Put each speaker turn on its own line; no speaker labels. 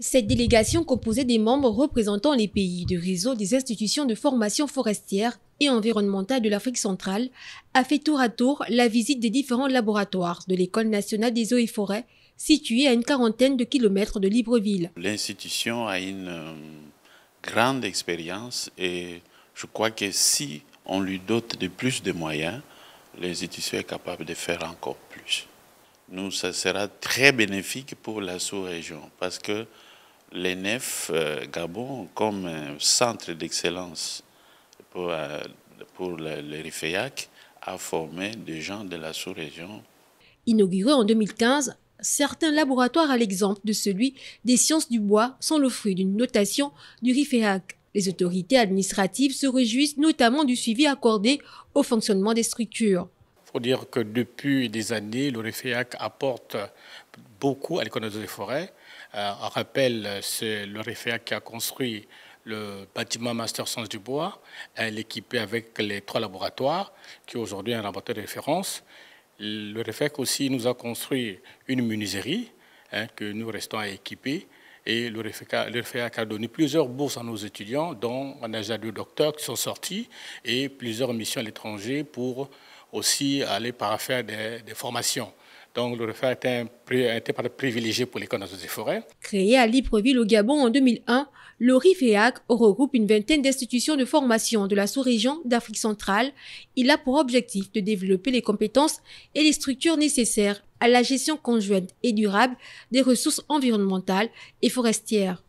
Cette délégation composée des membres représentant les pays du réseau des institutions de formation forestière et environnementale de l'Afrique centrale a fait tour à tour la visite des différents laboratoires de l'École nationale des eaux et forêts située à une quarantaine de kilomètres de Libreville.
L'institution a une euh, grande expérience et je crois que si on lui dote de plus de moyens, l'institution est capable de faire encore plus nous, ça sera très bénéfique pour la sous-région parce que l'ENEF euh, Gabon, comme euh, centre d'excellence pour, euh, pour le, a formé des gens de la
sous-région. Inauguré en 2015, certains laboratoires à l'exemple de celui des sciences du bois sont le fruit d'une notation du RIFEAC. Les autorités administratives se réjouissent notamment du suivi accordé au fonctionnement des structures
pour dire que depuis des années, le REFEAC apporte beaucoup à l'économie des forêts. En euh, rappel, rappelle, c'est REFEAC qui a construit le bâtiment Master Science du Bois, l'équipé avec les trois laboratoires, qui aujourd'hui est un laboratoire de référence. Le REFEAC aussi nous a construit une muniserie hein, que nous restons à équiper. Et le REFEAC a donné plusieurs bourses à nos étudiants, dont on a déjà deux docteurs qui sont sortis, et plusieurs missions à l'étranger pour aussi aller par faire des, formations. Donc le refaire est un, privilégié pour l'école des forêts.
Créé à Libreville au Gabon en 2001, le regroupe une vingtaine d'institutions de formation de la sous-région d'Afrique centrale. Il a pour objectif de développer les compétences et les structures nécessaires à la gestion conjointe et durable des ressources environnementales et forestières.